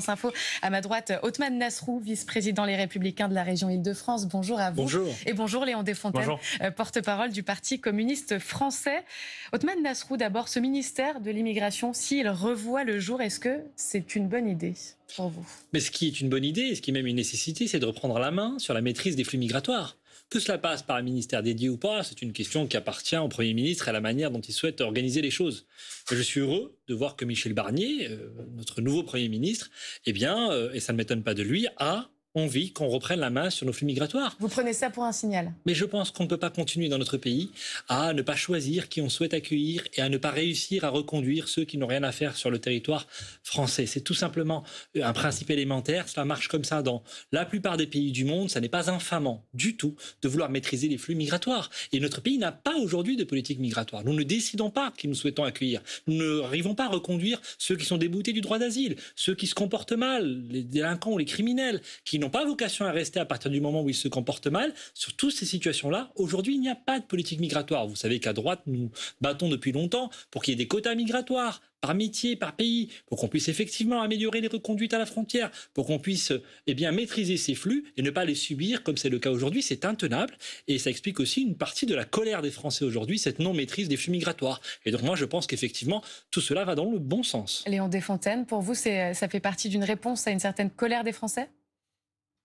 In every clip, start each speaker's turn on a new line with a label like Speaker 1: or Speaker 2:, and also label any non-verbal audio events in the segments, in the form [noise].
Speaker 1: France À ma droite, Othman Nasrou, vice-président Les Républicains de la région Île-de-France. Bonjour à vous. Bonjour. Et bonjour Léon Desfontaines, euh, porte-parole du Parti communiste français. Othman Nasrou, d'abord, ce ministère de l'immigration, s'il revoit le jour, est-ce que c'est une bonne idée pour vous
Speaker 2: Mais ce qui est une bonne idée, et ce qui est même une nécessité, c'est de reprendre la main sur la maîtrise des flux migratoires. Que cela passe par un ministère dédié ou pas, c'est une question qui appartient au Premier ministre et à la manière dont il souhaite organiser les choses. Je suis heureux de voir que Michel Barnier, euh, notre nouveau Premier ministre, eh bien, euh, et ça ne m'étonne pas de lui, a vit qu'on reprenne la main sur nos flux migratoires.
Speaker 1: Vous prenez ça pour un signal.
Speaker 2: Mais je pense qu'on ne peut pas continuer dans notre pays à ne pas choisir qui on souhaite accueillir et à ne pas réussir à reconduire ceux qui n'ont rien à faire sur le territoire français. C'est tout simplement euh, un principe élémentaire. Cela marche comme ça dans la plupart des pays du monde. Ça n'est pas infamant du tout de vouloir maîtriser les flux migratoires. Et notre pays n'a pas aujourd'hui de politique migratoire. Nous ne décidons pas qui nous souhaitons accueillir. Nous n'arrivons pas à reconduire ceux qui sont déboutés du droit d'asile, ceux qui se comportent mal, les délinquants ou les criminels, qui pas vocation à rester à partir du moment où ils se comportent mal, sur toutes ces situations-là, aujourd'hui, il n'y a pas de politique migratoire. Vous savez qu'à droite, nous battons depuis longtemps pour qu'il y ait des quotas migratoires, par métier, par pays, pour qu'on puisse effectivement améliorer les reconduites à la frontière, pour qu'on puisse et eh bien, maîtriser ces flux et ne pas les subir comme c'est le cas aujourd'hui, c'est intenable. Et ça explique aussi une partie de la colère des Français aujourd'hui, cette non-maîtrise des flux migratoires. Et donc moi, je pense qu'effectivement, tout cela va dans le bon sens.
Speaker 1: Léon Desfontaines, pour vous, ça fait partie d'une réponse à une certaine colère des Français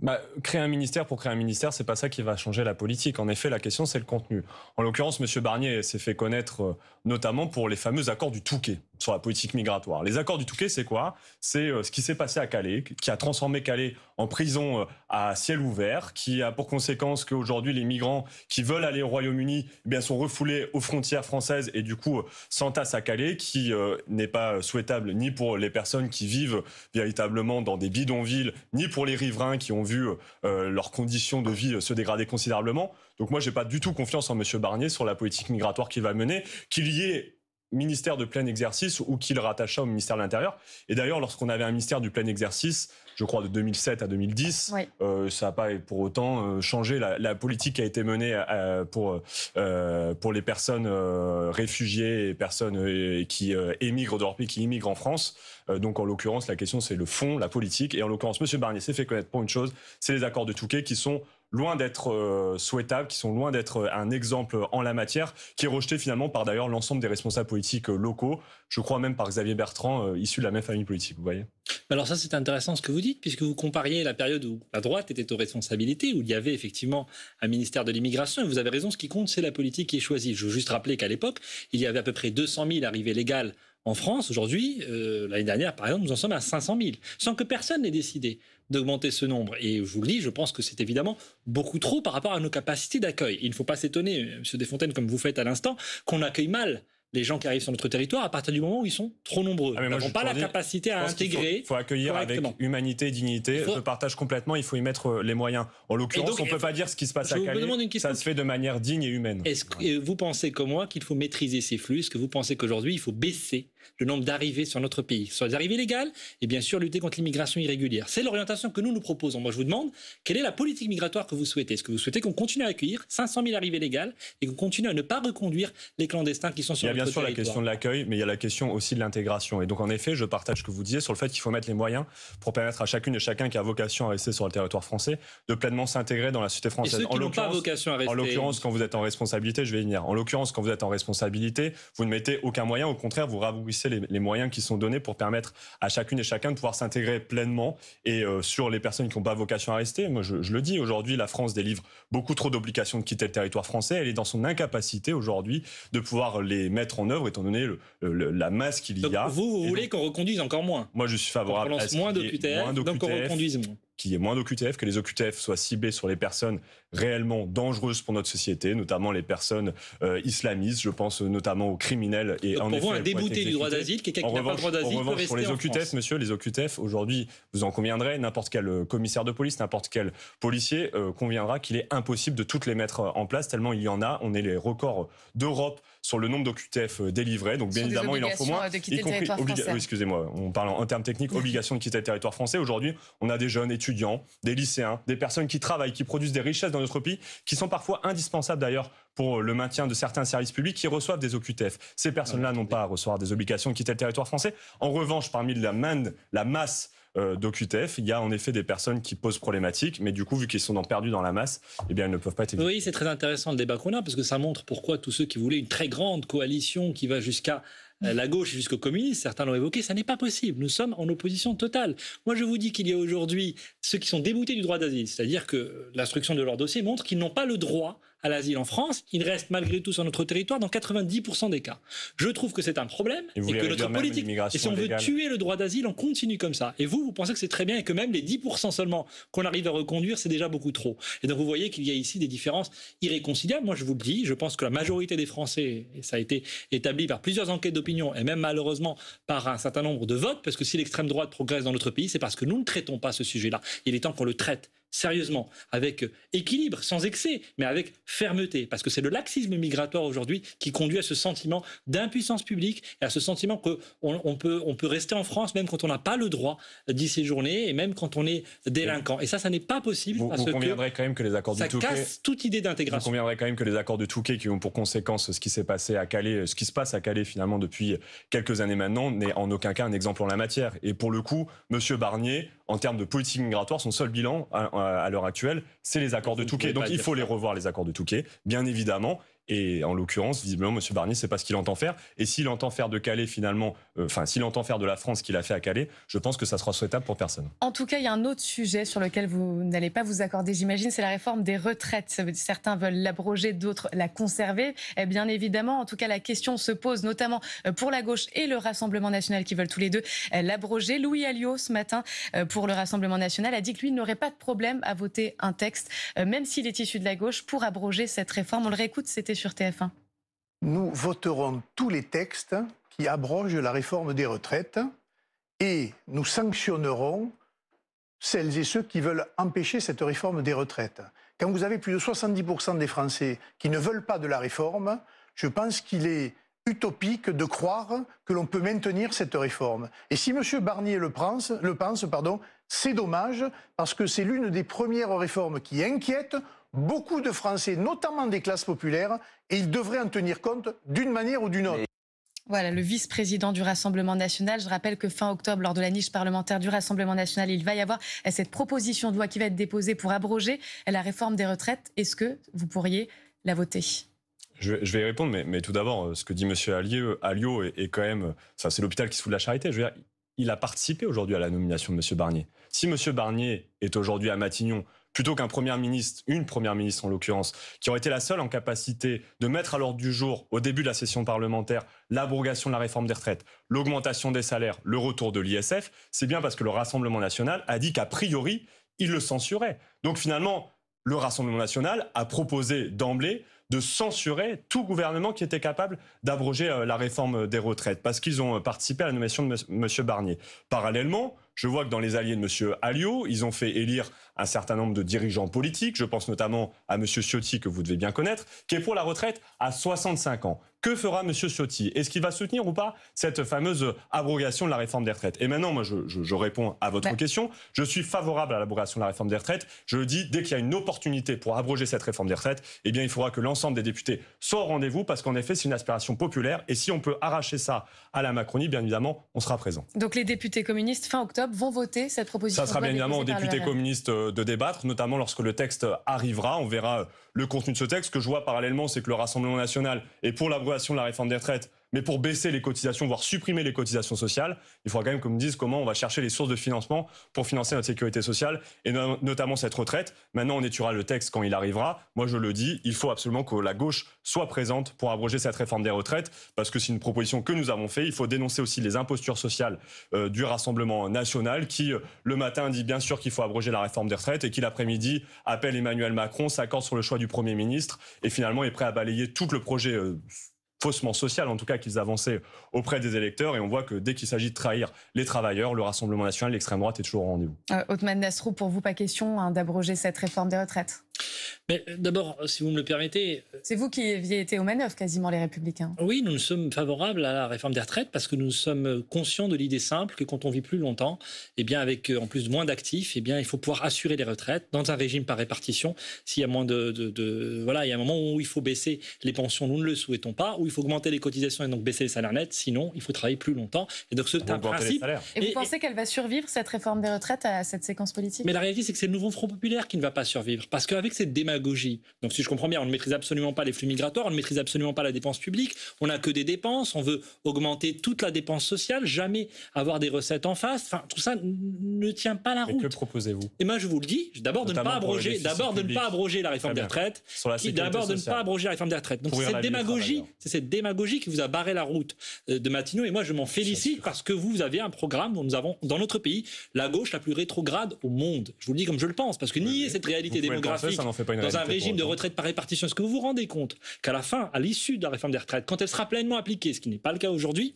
Speaker 3: bah, créer un ministère pour créer un ministère, c'est pas ça qui va changer la politique. En effet, la question, c'est le contenu. En l'occurrence, M. Barnier s'est fait connaître euh, notamment pour les fameux accords du Touquet sur la politique migratoire. Les accords du Touquet, c'est quoi C'est euh, ce qui s'est passé à Calais, qui a transformé Calais en prison euh, à ciel ouvert, qui a pour conséquence qu'aujourd'hui, les migrants qui veulent aller au Royaume-Uni eh bien, sont refoulés aux frontières françaises et du coup s'entassent à Calais, qui n'est pas souhaitable ni pour les personnes qui vivent véritablement dans des bidonvilles, ni pour les riverains qui ont vu euh, leurs conditions de vie euh, se dégrader considérablement. Donc moi, n'ai pas du tout confiance en M. Barnier sur la politique migratoire qu'il va mener, qu'il y ait ministère de plein exercice ou qu'il rattacha au ministère de l'Intérieur. Et d'ailleurs, lorsqu'on avait un ministère du plein exercice, je crois de 2007 à 2010, euh, ça n'a pas pour autant euh, changé la, politique qui a été menée euh, pour, pour les personnes réfugiées et personnes qui émigrent d'Europe pays, qui immigrent en France. donc en l'occurrence, la question c'est le fond, la politique. Et en l'occurrence, M. Barnier s'est fait connaître pour une chose, c'est les accords de Touquet qui sont loin d'être euh, souhaitables, qui sont loin d'être euh, un exemple en la matière, qui est rejeté finalement par d'ailleurs l'ensemble des responsables politiques euh, locaux. Je crois même par Xavier Bertrand, issu de la même famille politique, vous voyez.
Speaker 2: Alors ça, c'est intéressant ce que vous dites, puisque vous compariez la période où la droite était aux responsabilités, où il y avait effectivement un ministère de l'immigration, et vous avez raison, ce qui compte, c'est la politique qui est choisie. Je veux juste rappeler qu'à l'époque, il y avait à peu près 200 000 arrivées légales en France, aujourd'hui, euh, l'année dernière, par exemple, nous en sommes à 500 000, sans que personne n'ait décidé d'augmenter ce nombre. Et je vous le dis, je pense que c'est évidemment beaucoup trop par rapport à nos capacités d'accueil. Il ne faut pas s'étonner, euh, M. Desfontaines, comme vous faites à l'instant, qu'on accueille mal les gens qui arrivent sur notre territoire à partir du moment où ils sont trop nombreux. Ah n'ont pas la capacité à intégrer. Il faut,
Speaker 3: accueillir avec humanité, et dignité. Je partage complètement. Il faut y mettre euh, les moyens. En l'occurrence, on ne peut pas dire ce qui se passe à Calais.
Speaker 2: Ça se fait de manière digne et humaine. Est-ce que vous pensez comme moi qu'il faut maîtriser ces flux Est-ce que vous pensez qu'aujourd'hui il faut baisser le nombre d'arrivées sur notre pays, sur les arrivées légales et bien sûr lutter contre l'immigration irrégulière. C'est l'orientation que nous nous proposons. Moi, je vous demande, quelle est la politique migratoire que vous souhaitez Est-ce que vous souhaitez qu'on continue à accueillir 500 000 arrivées légales et qu'on continue à ne pas reconduire les clandestins qui sont sur notre territoire Il y a bien sûr la question de
Speaker 3: l'accueil, mais il y a la question aussi de l'intégration. Et donc, en effet, je partage ce que vous disiez sur le fait qu'il faut mettre les moyens pour permettre à chacune et chacun qui a vocation à rester sur le territoire français de pleinement s'intégrer dans la société française. en l'occurrence, vocation en l'occurrence, quand vous êtes en responsabilité, je vais y venir. En l'occurrence, quand vous êtes en responsabilité, vous ne mettez aucun moyen. Au contraire, vous les, moyens qui sont donnés pour permettre à chacune et chacun de pouvoir s'intégrer pleinement. Et euh, sur les personnes qui n'ont pas vocation à rester, moi je, le dis, aujourd'hui la France délivre beaucoup trop d'obligations de quitter le territoire français. Elle est dans son incapacité aujourd'hui de pouvoir les mettre en œuvre étant donné la masse qu'il y a. vous, voulez
Speaker 2: qu'on reconduise encore moins
Speaker 3: Moi je suis favorable
Speaker 2: à ce moins d'OQTF, donc qu'on reconduise
Speaker 3: moins qu'il y ait moins d'OQTF, que les OQTF soient ciblés sur les personnes réellement dangereuses pour notre société, notamment les personnes euh, islamistes, je pense euh, notamment aux criminels. Et en pour effet, un débouté du droit
Speaker 2: d'asile, quelqu'un qui n'a pas le droit d'asile pour les OQTF,
Speaker 3: monsieur, les OQTF, aujourd'hui, vous en conviendrez, n'importe quel euh, commissaire de police, n'importe quel policier conviendra qu'il est impossible de toutes les mettre en place, tellement il y en a. On est les records d'Europe sur le nombre d'OQTF délivrés. Donc, bien évidemment, il en faut moins. De quitter y compris, français. Oui, excusez-moi, en termes techniques, [laughs] obligation de quitter le territoire français. Aujourd'hui, on a des jeunes étudiants, des lycéens, des personnes qui travaillent, qui produisent des richesses dans notre pays, qui sont parfois indispensables d'ailleurs pour le maintien de certains services publics qui reçoivent des OQTF. Ces personnes-là ah, n'ont pas à recevoir des obligations de quitter le territoire français. En revanche, parmi la, main, la masse euh, d'OQTF, il y a en effet des personnes qui posent problématiques, mais du coup, vu qu'ils sont dans, perdus dans la masse, eh bien, ils ne peuvent pas être
Speaker 2: Oui, c'est très intéressant le débat qu'on a, parce que ça montre pourquoi tous ceux qui voulaient une très grande coalition qui va jusqu'à euh, la gauche jusqu'au communistes, certains l'ont évoqué, ça n'est pas possible. Nous sommes en opposition totale. Moi, je vous dis qu'il y a aujourd'hui ceux qui sont déboutés du droit d'asile, c'est-à-dire que l'instruction de leur dossier montre qu'ils n'ont pas le droit à l'asile en France, il reste malgré tout sur notre territoire dans 90% des cas. Je trouve que c'est un problème et, que notre politique. si on veut tuer le droit d'asile, on continue comme ça. Et vous, vous pensez que c'est très bien et que même les 10% seulement qu'on arrive à reconduire, c'est déjà beaucoup trop. Et donc vous voyez qu'il y a ici des différences irréconciliables. Moi, je vous le dis, je pense que la majorité des Français, et ça a été établi par plusieurs enquêtes d'opinion et même malheureusement par un certain nombre de votes, parce que si l'extrême droite progresse dans notre pays, c'est parce que nous ne traitons pas ce sujet-là. Il est temps qu'on le traite sérieusement, avec équilibre, sans excès, mais avec fermeté, parce que c'est le laxisme migratoire aujourd'hui qui conduit à ce sentiment d'impuissance publique et à ce sentiment qu'on on peut, rester en France même quand on n'a pas le droit d'y séjourner et même quand on est délinquant. Et ça, ça n'est pas possible. Vous, parce quand
Speaker 3: même que les accords de Touquet... Ça casse
Speaker 2: toute idée d'intégration. Vous
Speaker 3: conviendrez quand même que les accords de Touquet qui ont pour conséquence ce qui s'est passé à Calais, ce qui se passe à Calais finalement depuis quelques années maintenant, n'est en aucun cas un exemple en la matière. Et pour le coup, M. Barnier, en termes de politique migratoire, son seul bilan à, l'heure actuelle, c'est les accords de Touquet. Donc il faut les revoir, les accords de Touquet, bien évidemment. Et en l'occurrence, visiblement, M. Barnier, c'est pas ce qu'il entend faire. Et s'il entend faire de Calais, finalement, euh, enfin, s'il entend faire de la France qu'il a fait à Calais, je pense que ça sera souhaitable pour personne.
Speaker 1: En tout cas, il y a un autre sujet sur lequel vous n'allez pas vous accorder, j'imagine, c'est la réforme des retraites. Certains veulent l'abroger, d'autres la conserver. Et eh bien évidemment, en tout cas, la question se pose, notamment euh, pour la gauche et le Rassemblement national qui veulent tous les deux euh, l'abroger. Louis Alliot, ce matin, pour le Rassemblement national, a dit que lui n'aurait pas de problème à voter un texte, même s'il est issu de la gauche, pour abroger cette réforme. On le réécoute, c'était sur TF1
Speaker 2: Nous voterons tous les textes qui abrogent la réforme des retraites et nous sanctionnerons celles et ceux qui veulent empêcher cette réforme des retraites. Quand vous avez plus de 70% des Français qui ne veulent pas de la réforme, je pense qu'il est utopique de croire que l'on peut maintenir cette réforme. Et si M. Barnier le pense, pardon, c'est dommage, parce que c'est l'une des premières réformes qui inquiète beaucoup de Français, notamment des classes populaires, et ils devraient en tenir compte d'une manière ou d'une autre.
Speaker 1: Voilà, le vice-président du Rassemblement national. Je rappelle que fin octobre, lors de la niche parlementaire du Rassemblement national, il va y avoir cette proposition de loi qui va être déposée pour abroger la réforme des retraites. Est-ce que vous pourriez la voter
Speaker 3: je vais, y répondre, mais, mais tout d'abord, euh, ce que dit M. Alliot, est, quand même. Euh, ça, c'est l'hôpital qui se fout de la charité. il a participé aujourd'hui à la nomination de M. Barnier. Si M. Barnier est aujourd'hui à Matignon, plutôt qu'un Premier ministre, une Première ministre en l'occurrence, qui aurait été la seule en capacité de mettre à l'ordre du jour, au début de la session parlementaire, l'abrogation de la réforme des retraites, l'augmentation des salaires, le retour de l'ISF, c'est bien parce que le Rassemblement national a dit qu'a priori, il le censurait. Donc finalement, le Rassemblement national a proposé d'emblée de censurer tout gouvernement qui était capable d'abroger euh, la réforme des retraites, parce qu'ils ont euh, participé à la nomination de M. Barnier. Parallèlement, je vois que dans les alliés de M. Alliot, ils ont fait élire un certain nombre de dirigeants politiques, je pense notamment à M. Ciotti que vous devez bien connaître, qui est pour la retraite à 65 ans. Que fera M. Ciotti Est-ce qu'il va soutenir ou pas cette fameuse abrogation de la réforme des retraites Et maintenant, moi, je, réponds à votre ben. question. Je suis favorable à l'abrogation de la réforme des retraites. Je le dis, dès qu'il y a une opportunité pour abroger cette réforme des retraites, eh bien, il faudra que l'ensemble des députés soient au rendez-vous parce qu'en effet, c'est une aspiration populaire. Et si on peut arracher ça à la Macronie, bien évidemment, on sera présent.
Speaker 1: Donc les députés communistes, fin octobre, vont voter cette proposition Ça sera bien évidemment aux députés
Speaker 3: communistes euh, euh, de, débattre, notamment lorsque le texte arrivera. On verra le contenu de ce texte. Ce que je vois parallèlement, c'est que le Rassemblement national est pour l'abrogation de la réforme des retraites, mais pour baisser les cotisations, voire supprimer les cotisations sociales, il faudra quand même qu'on me dise comment on va chercher les sources de financement pour financer notre sécurité sociale et notamment cette retraite. Maintenant, on étudiera le texte quand il arrivera. Moi, je le dis, il faut absolument que la gauche soit présente pour abroger cette réforme des retraites parce que c'est une proposition que nous avons faite. Il faut dénoncer aussi les impostures sociales euh, du Rassemblement national qui, euh, le matin, dit bien sûr qu'il faut abroger la réforme des retraites et qui, l'après-midi, appelle Emmanuel Macron, s'accorde sur le choix du Premier ministre et finalement est prêt à balayer tout le projet. Euh, faussement social en tout cas qu'ils avançaient auprès des électeurs. Et on voit que dès qu'il s'agit de trahir les travailleurs, le Rassemblement national, l'extrême droite est toujours au
Speaker 2: rendez-vous.
Speaker 1: Euh, Othman Nasrou, pour vous, pas question hein, d'abroger cette réforme des retraites mais euh, d'abord,
Speaker 2: euh, si vous me le permettez.
Speaker 1: Euh, c'est vous qui aviez été aux manœuvres quasiment, les Républicains.
Speaker 2: Oui, nous, sommes favorables à la réforme des retraites parce que nous sommes conscients de l'idée simple que quand on vit plus longtemps, eh bien, avec en plus moins d'actifs, eh bien, il faut pouvoir assurer les retraites dans un régime par répartition. S'il y a moins de, Voilà, il y a un moment où il faut baisser les pensions, nous ne le souhaitons pas, où il faut augmenter les cotisations et donc baisser les salaires nets, sinon, il faut travailler plus longtemps. Et donc, c'est un principe.
Speaker 1: Et, vous pensez qu'elle va survivre, cette réforme des retraites, à cette séquence politique Mais la
Speaker 2: réalité, c'est que c'est le nouveau Front populaire qui ne va pas survivre. Parce qu'avec ces démagogie. Donc si je comprends bien, on ne maîtrise absolument pas les flux migratoires, on ne maîtrise absolument pas la dépense publique, on n'a que des dépenses, on veut augmenter toute la dépense sociale, jamais avoir des recettes en face. Enfin, tout ça ne tient pas la route. Et que proposez-vous Et moi, je vous le dis, d'abord de ne pas abroger, d'abord de ne pas abroger la réforme des retraites, d'abord de ne pas abroger la réforme des retraites. Donc c'est cette démagogie, c'est cette démagogie qui vous a barré la route euh, de matineau Et moi, je m'en félicite parce que vous, vous avez un programme dont nous avons dans notre pays la gauche la plus rétrograde au monde. Je vous le dis comme je le pense, parce que nier cette réalité démographique, dans un régime de retraite par répartition. Est-ce que vous vous rendez compte qu'à la fin, à l'issue de la réforme des retraites, quand elle sera pleinement appliquée, ce qui n'est pas le cas aujourd'hui,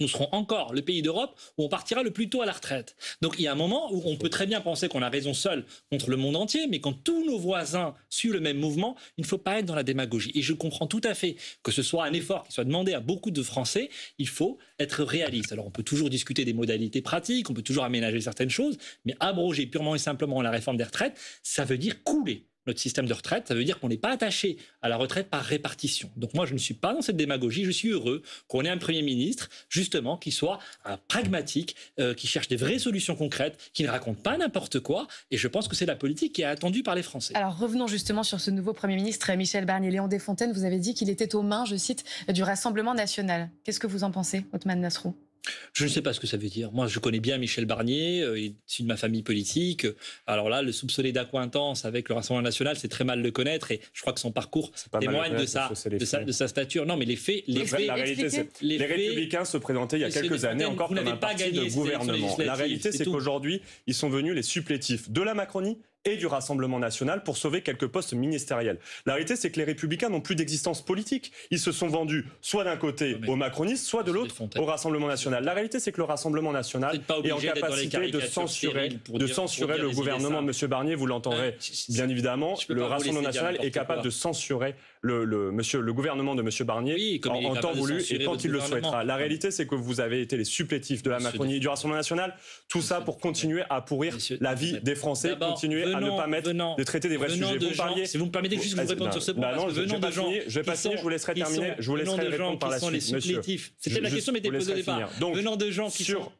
Speaker 2: nous serons encore le pays d'Europe où on partira le plus tôt à la retraite. Donc il y a un moment où on peut très bien penser qu'on a raison seul contre le monde entier, mais quand tous nos voisins suivent le même mouvement, il ne faut pas être dans la démagogie. Et je comprends tout à fait que ce soit un effort qui soit demandé à beaucoup de Français, il faut être réaliste. Alors on peut toujours discuter des modalités pratiques, on peut toujours aménager certaines choses, mais abroger purement et simplement la réforme des retraites, ça veut dire couler notre système de retraite, ça veut dire qu'on n'est pas attaché à la retraite par répartition. Donc moi, je ne suis pas dans cette démagogie, je suis heureux qu'on ait un Premier ministre, justement, qui soit pragmatique, euh, qui cherche des vraies solutions concrètes, qui ne raconte pas n'importe quoi, et je pense que c'est la politique qui est attendue par les Français.
Speaker 1: Alors revenons justement sur ce nouveau Premier ministre, Michel Barnier. Léon Desfontaines, vous avez dit qu'il était aux mains, je cite, du Rassemblement national. Qu'est-ce que vous en pensez, Othman Nasrou
Speaker 2: je ne sais pas ce que ça veut dire. Moi, je connais bien Michel Barnier, euh, il est de ma famille politique. Alors là, le soupçonner d'acquaintance avec le Rassemblement national, c'est très mal le connaître et je crois que son parcours témoigne de sa, de stature. Non, mais les faits. Les, faits, les, Républicains se présentaient il y a quelques années encore comme un pas parti de gouvernement. La réalité, c'est
Speaker 3: qu'aujourd'hui, ils sont venus les supplétifs de la Macronie et du Rassemblement national pour sauver quelques postes ministériels. La réalité, c'est que les républicains n'ont plus d'existence politique. Ils se sont vendus soit d'un côté aux macronistes, soit de l'autre au Rassemblement national. La réalité, c'est que le Rassemblement national est, en capacité de censurer, censurer le gouvernement monsieur Barnier. Vous l'entendrez ah, bien évidemment. Le Rassemblement national est capable de censurer le, monsieur, le gouvernement de M. Barnier en, temps voulu et quand il le souhaitera. La réalité, c'est que vous avez été les supplétifs de la Macronie et du Rassemblement national. Tout ça pour continuer à pourrir la vie des Français, continuer à ne pas mettre de traiter des vrais sujets. De vous si
Speaker 1: vous me permettez juste de vous répondre sur ce bah point, je parce gens, je vais pas finir, je vous laisserai terminer, je vous laisserai répondre par la suite, supplétifs. C'était
Speaker 3: la question, mais dès le départ. Donc, venant de gens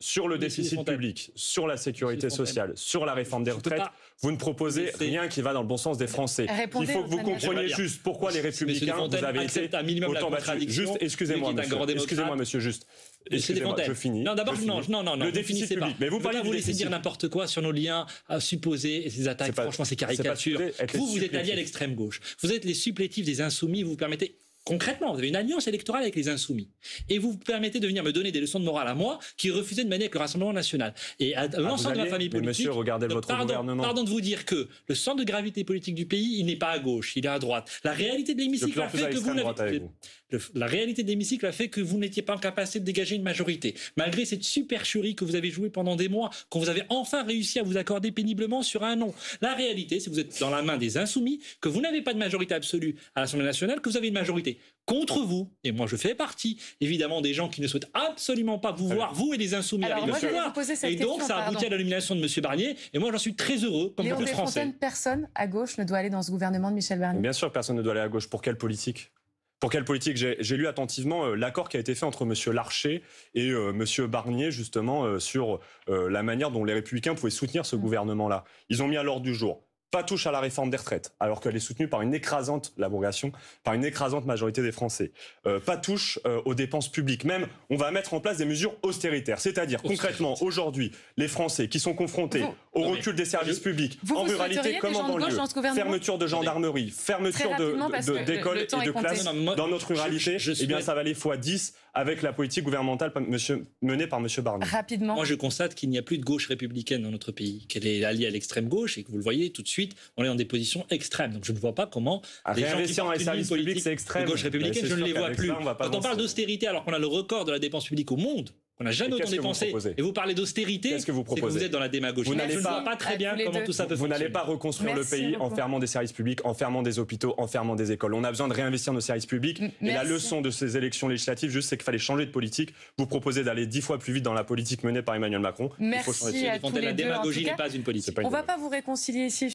Speaker 3: sur le déficit public, sur la sécurité sociale, sur la réforme des retraites, vous ne proposez rien qui va dans le bon sens des Français. Il faut que vous compreniez juste pourquoi les Républicains, vous avez été minimum autant battus. Juste, excusez-moi, monsieur. Excusez-moi, monsieur,
Speaker 2: juste. Excusez-moi, je finis. Non, d'abord, non, non, non, Le déficit public. Pas. Mais vous parlez vous laissez dire n'importe quoi sur nos liens supposés et ces attaques. Franchement, c'est caricature. Vous, vous êtes allié à l'extrême gauche. Vous êtes les supplétifs des insoumis. Vous vous permettez Concrètement, vous avez une alliance électorale avec les insoumis. Et vous vous permettez de venir me donner des leçons de morale à moi, qui refusais de mener avec le Rassemblement national. Et à ah, l'ensemble de la famille politique. Monsieur, regardez votre gouvernement. Pardon de vous dire que le centre de gravité politique du pays, il n'est pas à gauche, il est à droite. La réalité de l'hémicycle a fait que vous, La réalité de l'hémicycle a fait que vous n'étiez pas en capacité de dégager une majorité. Malgré cette supercherie que vous avez jouée pendant des mois, quand vous avez enfin réussi à vous accorder péniblement sur un nom. La réalité, c'est que vous êtes dans la main des insoumis, que vous n'avez pas de majorité absolue à l'Assemblée nationale, que vous avez une majorité contre vous. Et moi, je fais partie, évidemment, des gens qui ne souhaitent absolument pas vous voir, vous et les insoumis, Alors, et donc, ça aboutit à la de M. Barnier. Et moi, j'en suis très heureux, comme Desfontaines,
Speaker 1: Personne à gauche ne doit aller dans ce gouvernement de Michel Barnier. Bien
Speaker 3: sûr, personne ne doit aller à gauche. Pour quelle politique pour quelle politique J'ai lu attentivement euh, l'accord qui a été fait entre M. Larcher et euh, M. Barnier, justement, euh, sur la manière dont les Républicains pouvaient soutenir ce gouvernement-là. Ils ont mis à l'ordre du jour pas touche à la réforme des retraites, alors qu'elle est soutenue par une écrasante, l'abrogation, par une écrasante majorité des Français. Euh, pas touche euh, aux dépenses publiques. Même, on va mettre en place des mesures austéritaires. C'est-à-dire, concrètement, aujourd'hui, les Français qui sont confrontés au recul des services publics, en ruralité comme en banlieue, fermeture de gendarmerie, fermeture d'écoles et de classes dans notre ruralité, eh bien, ça va aller fois 10 avec la
Speaker 2: politique gouvernementale menée par M. Barnier. Rapidement. Moi, je constate qu'il n'y a plus de gauche républicaine dans notre pays, qu'elle est alliée à l'extrême gauche et que vous le voyez tout de suite, on est dans des positions extrêmes. Donc, je ne vois pas comment. des gens qui dans les services publics, extrême. De gauche républicaine, je ne les vois plus. Quand on parle d'austérité alors qu'on a le record de la dépense publique au monde, on n'a jamais entendu autant Et vous parlez d'austérité. Qu'est-ce que vous proposez êtes dans la démagogie. Vous n'allez pas, très bien comment tout ça peut Vous n'allez pas reconstruire le pays en
Speaker 3: fermant des services publics, en fermant des hôpitaux, en fermant des écoles. On a besoin de réinvestir nos services publics. Et la leçon de ces élections législatives, juste, c'est qu'il fallait changer de politique. Vous proposez d'aller dix fois plus vite dans la politique menée par Emmanuel Macron. Merci Il faut changer de La démagogie n'est pas une politique. On ne va
Speaker 1: pas vous réconcilier ici.